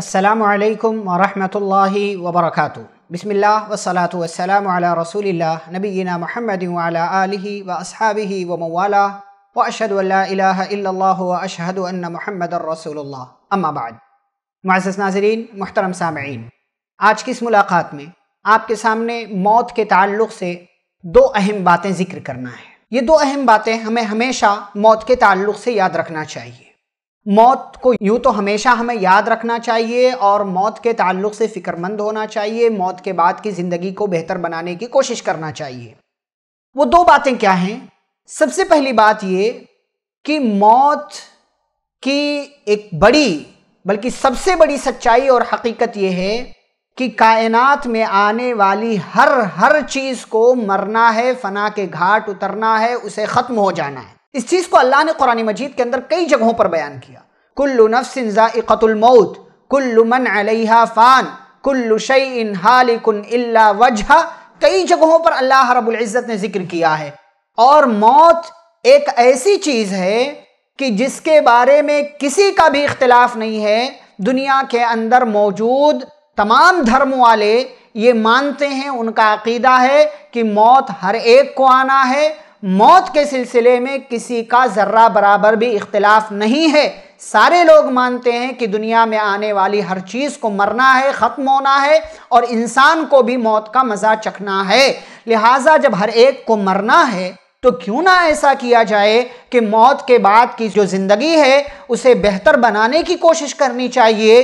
अस्सलाम वालेकुम वरहमतुल्लाहि वबरकातु बिस्मिल्लाह वसलात वसलाम अला रसूलिल्लाह नबीना मोहम्मद वाला व अस्हाबिहि व मवाला व अशहद इलाह इल्लल्लाह व अशहद अन्न मोहम्मद रसूलुल्लाह अम्मा बाद नाजरीन मोहतरम सामीन आज की इस मुलाकात में आपके सामने मौत के ताल्लुक़ से दो अहम बातें ज़िक्र करना है ये दो अहम बातें हमें हमेशा मौत के ताल्लुक़ से याद रखना चाहिए मौत को यूँ तो हमेशा हमें याद रखना चाहिए और मौत के ताल्लुक से फ़िक्रमंद होना चाहिए मौत के बाद की ज़िंदगी को बेहतर बनाने की कोशिश करना चाहिए वो दो बातें क्या हैं सबसे पहली बात ये कि मौत की एक बड़ी बल्कि सबसे बड़ी सच्चाई और हकीकत ये है कि कायनात में आने वाली हर हर चीज़ को मरना है फना के घाट उतरना है उसे ख़त्म हो जाना है इस चीज़ को अल्लाह ने कुरानी मजीद के अंदर कई जगहों पर बयान किया कुल्लु नफ्सिनज़ाइक़तुलमौत कुल्लु मन अलैहा फ़ान कुल्लु शैइन हालिकुन इल्ला वजह कई जगहों पर अल्लाह रब्बुल इज़्ज़त ने जिक्र किया है और मौत एक ऐसी चीज़ है कि जिसके बारे में किसी का भी इख्तलाफ नहीं है दुनिया के अंदर मौजूद तमाम धर्म वाले ये मानते हैं उनका अकीदा है कि मौत हर एक को आना है मौत के सिलसिले में किसी का ज़र्रा बराबर भी इख्तलाफ नहीं है सारे लोग मानते हैं कि दुनिया में आने वाली हर चीज़ को मरना है ख़त्म होना है और इंसान को भी मौत का मज़ा चखना है लिहाजा जब हर एक को मरना है तो क्यों ना ऐसा किया जाए कि मौत के बाद की जो ज़िंदगी है उसे बेहतर बनाने की कोशिश करनी चाहिए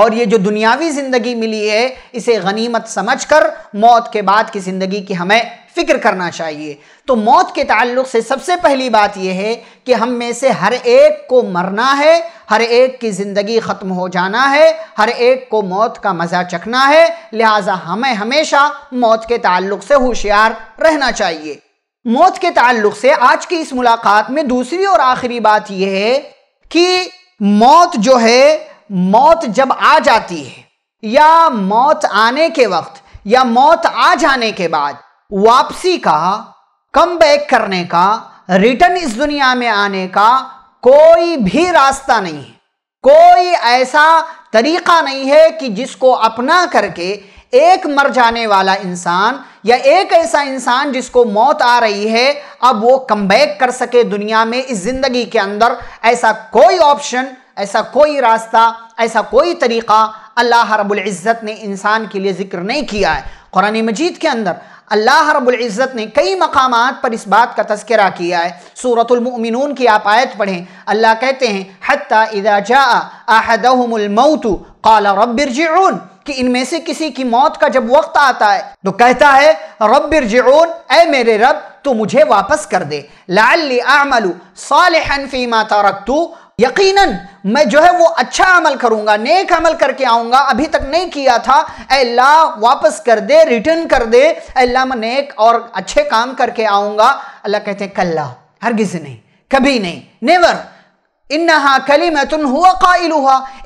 और ये जो दुनियावी ज़िंदगी मिली है इसे गनीमत समझकर मौत के बाद की ज़िंदगी की हमें फिक्र करना चाहिए तो मौत के ताल्लुक से सबसे पहली बात यह है कि हम में से हर एक को मरना है हर एक की ज़िंदगी ख़त्म हो जाना है हर एक को मौत का मज़ा चखना है लिहाजा हमें हमेशा मौत के ताल्लुक से होशियार रहना चाहिए मौत के ताल्लुक से आज की इस मुलाकात में दूसरी और आखिरी बात यह है कि मौत जो है मौत जब आ जाती है या मौत आने के वक्त या मौत आ जाने के बाद वापसी का कम बैक करने का रिटर्न इस दुनिया में आने का कोई भी रास्ता नहीं है कोई ऐसा तरीका नहीं है कि जिसको अपना करके एक मर जाने वाला इंसान या एक ऐसा इंसान जिसको मौत आ रही है अब वो बैक कर सके दुनिया में इस ज़िंदगी के अंदर ऐसा कोई ऑप्शन ऐसा कोई रास्ता ऐसा कोई तरीक़ा अल्लाह रबुल्ज़त ने इंसान के लिए ज़िक्र नहीं किया है कुरान मजीद के अंदर अल्लाह रबुल्ज़त ने कई मकाम पर इस बात का तस्करा किया है सूरतमिन की आप आयत पढ़ें अल्लाह कहते हैं हती इदा जा आहदमउतु काला रबिरजून कि इनमें से किसी की मौत का जब वक्त आता है तो कहता है रबिरजून ए मेरे रब तो मुझे वापस कर दे लाली आमलू साल फीमा तरक्तू यकीनन मैं जो है वो अच्छा अमल करूंगा नेक अमल करके आऊंगा अभी तक नहीं किया था अल्लाह वापस कर दे रिटर्न कर दे अल्लाह मैं नेक और अच्छे काम करके आऊंगा अल्लाह कहते हैं कल्ला हरगिज नहीं कभी नहीं नेवर इन्ना कली मैं तुम हुआ का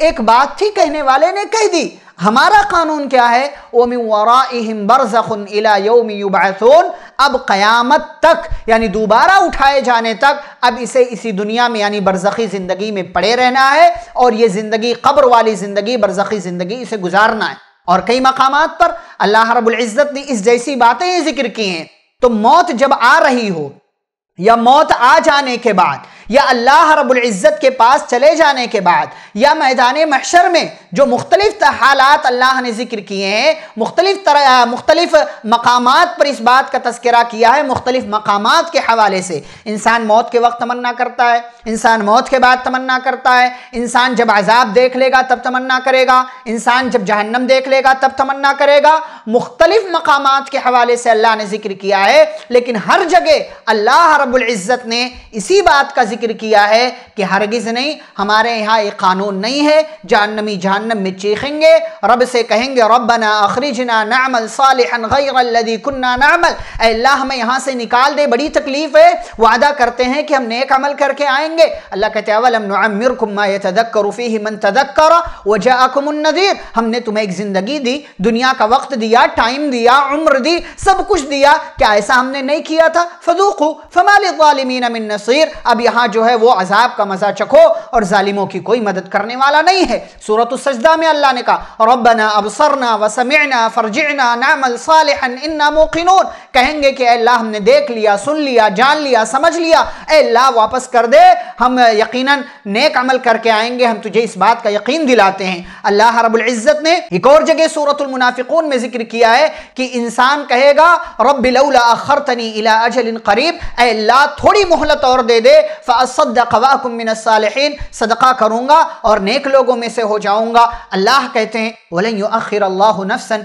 एक बात थी कहने वाले ने कह दी हमारा कानून क्या है ओम वराम बरजन इला योम युबासून अब क़यामत तक यानी दोबारा उठाए जाने तक अब इसे इसी दुनिया में यानी बरज़ी ज़िंदगी में पड़े रहना है और ये ज़िंदगी कब्र वाली ज़िंदगी बरज़ी ज़िंदगी इसे गुजारना है और कई मकाम पर अल्लाह रबुल्ज़त ने इस जैसी बातें जिक्र की हैं तो मौत जब आ रही हो या मौत आ जाने के बाद या अल्लाह रबुल्ज़त के पास चले जाने के बाद या मैदान महशर में जो मुख्तलिफ हालात अल्लाह ने जिक्र किए हैं मुख्तलिफ तरह मुख्तलिफ मकाम पर इस बात का तस्करा किया है मुख्तलिफ मकाम के हवाले से इंसान मौत के वक्त तमन्ना करता है इंसान मौत के बाद तमन्ना करता है इंसान जब आज़ाब देख लेगा तब तमन्ना करेगा इंसान जब जहन्नम देख लेगा तब तमन्ना करेगा मुख्तलिफ मकाम के हवाले से अल्लाह ने जिक्र किया है लेकिन हर जगह अल्लाह रबुल्ज़त ने इसी बात का जिक्र जिक्र किया है कि हरगिज़ नहीं हमारे यहाँ एक कानून नहीं है जानमी जहन्नम में चीखेंगे रब से कहेंगे रबना अखरिजना नामल सालदी कुन्ना नामल अल्लाह हमें यहाँ से निकाल दे बड़ी तकलीफ़ है वादा करते हैं कि हम नेक अमल करके आएंगे अल्लाह कहते अवलमिर कुम्मा हमने तुम्हें एक ज़िंदगी दी दुनिया का वक्त दिया टाइम दिया उम्र दी सब कुछ दिया क्या ऐसा हमने नहीं किया था फजूकू फमालिमीन अब यहाँ जो है वो अजाब का मज़ा चखो और जालिमों की कोई मदद करने वाला नहीं है सूरत सजदा में अल्लाह ने कहा रबना अबसरना वसमना फ़र्जना नामल सालहन इन्ना मोकिनून कहेंगे कि अल्लाह हमने देख लिया सुन लिया जान लिया समझ लिया अल्लाह वापस कर दे हम यकीनन नेक अमल करके आएंगे हम तुझे इस बात का यकीन दिलाते हैं अल्लाह रबुल्ज़त ने एक और जगह सूरतमुनाफ़िकून में जिक्र किया है कि इंसान कहेगा रब अखर तनी इला अजल करीब अल्लाह थोड़ी मोहलत और दे दे वाकुमिन सदका करूँगा और नेक लोगों में से हो जाऊँगा अल्लाह कहते हैं वलन आखिर अल्लाह नफसन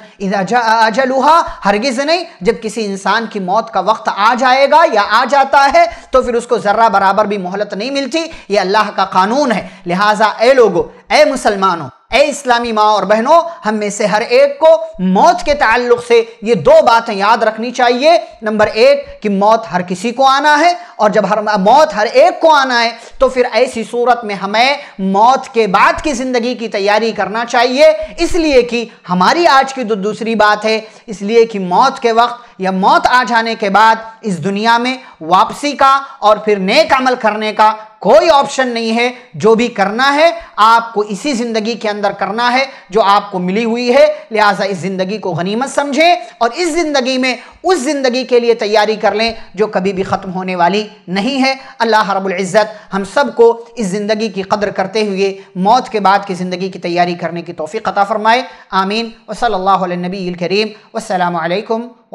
हरगिज़ नहीं जब किसी इंसान की मौत का वक्त आ जाएगा या आ जाता है तो फिर उसको ज़र्रा बराबर भी मोहलत नहीं मिलती ये अल्लाह का कानून है लिहाजा ए लोगो ए मुसलमानों ए इस्लामी माँ और बहनों हम में से हर एक को मौत के ताल्लुक से ये दो बातें याद रखनी चाहिए नंबर एक कि मौत हर किसी को आना है और जब हर मौत हर एक को आना है तो फिर ऐसी सूरत में हमें मौत के बाद की ज़िंदगी की तैयारी करना चाहिए इसलिए कि हमारी आज की जो दूसरी बात है इसलिए कि मौत के वक्त या मौत आ जाने के बाद इस दुनिया में वापसी का और फिर नेक अमल करने का कोई ऑप्शन नहीं है जो भी करना है आपको इसी जिंदगी के अंदर करना है जो आपको मिली हुई है लिहाजा इस जिंदगी को गनीमत समझें और इस जिंदगी में उस जिंदगी के लिए तैयारी कर लें जो कभी भी ख़त्म होने वाली नहीं है अल्लाह इज़्ज़त हम सबको इस ज़िंदगी की कदर करते हुए मौत के बाद की ज़िंदगी की तैयारी करने की तोफ़ी अता फ़रमाए आमीन वसल नबी करीम वसलम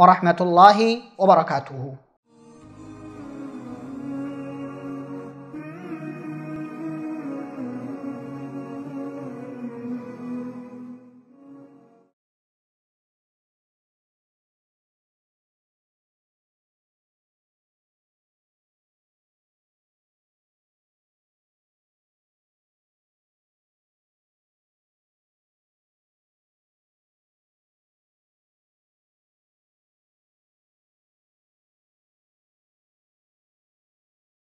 वरहमल वर्का